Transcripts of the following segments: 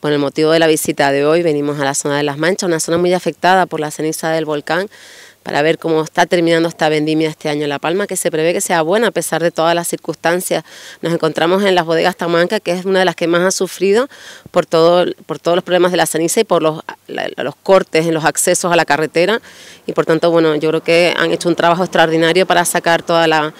Con el motivo de la visita de hoy venimos a la zona de Las Manchas, una zona muy afectada por la ceniza del volcán, para ver cómo está terminando esta vendimia este año en La Palma, que se prevé que sea buena a pesar de todas las circunstancias. Nos encontramos en las bodegas Tamanca, que es una de las que más ha sufrido por, todo, todos los problemas de la ceniza y por los cortes en los accesos a la carretera. Y por tanto, bueno, yo creo que han hecho un trabajo extraordinario para sacar toda la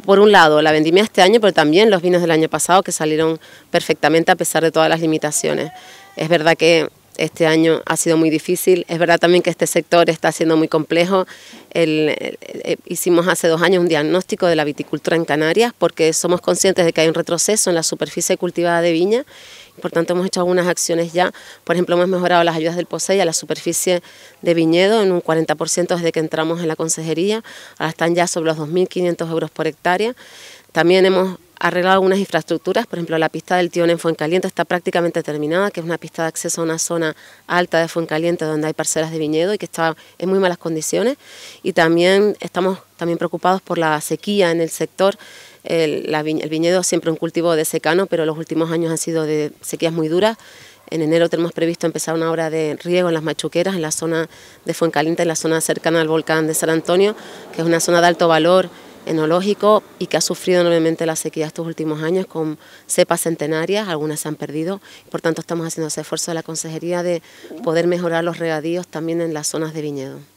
por un lado, la vendimia este año, pero también los vinos del año pasado que salieron perfectamente a pesar de todas las limitaciones. Es verdad que este año ha sido muy difícil. Es verdad también que este sector está siendo muy complejo. Eh, eh, hicimos hace dos años un diagnóstico de la viticultura en Canarias porque somos conscientes de que hay un retroceso en la superficie cultivada de viña. Por tanto, hemos hecho algunas acciones ya. Por ejemplo, hemos mejorado las ayudas del POSEI a la superficie de viñedo en un 40% desde que entramos en la consejería. Ahora están ya sobre los 2.500 euros por hectárea. También hemos arreglado algunas infraestructuras, por ejemplo la pista del Tion en Fuencaliente está prácticamente terminada, que es una pista de acceso a una zona alta de Fuencaliente donde hay parcelas de viñedo y que está en muy malas condiciones. Y también estamos también preocupados por la sequía en el sector. El, viñedo es siempre un cultivo de secano, pero los últimos años han sido de sequías muy duras. En enero tenemos previsto empezar una obra de riego en las machuqueras, en la zona de Fuencaliente, en la zona cercana al volcán de San Antonio, que es una zona de alto valor enológico y que ha sufrido enormemente la sequía estos últimos años con cepas centenarias, algunas se han perdido, por tanto estamos haciendo ese esfuerzo de la Consejería de poder mejorar los regadíos también en las zonas de viñedo.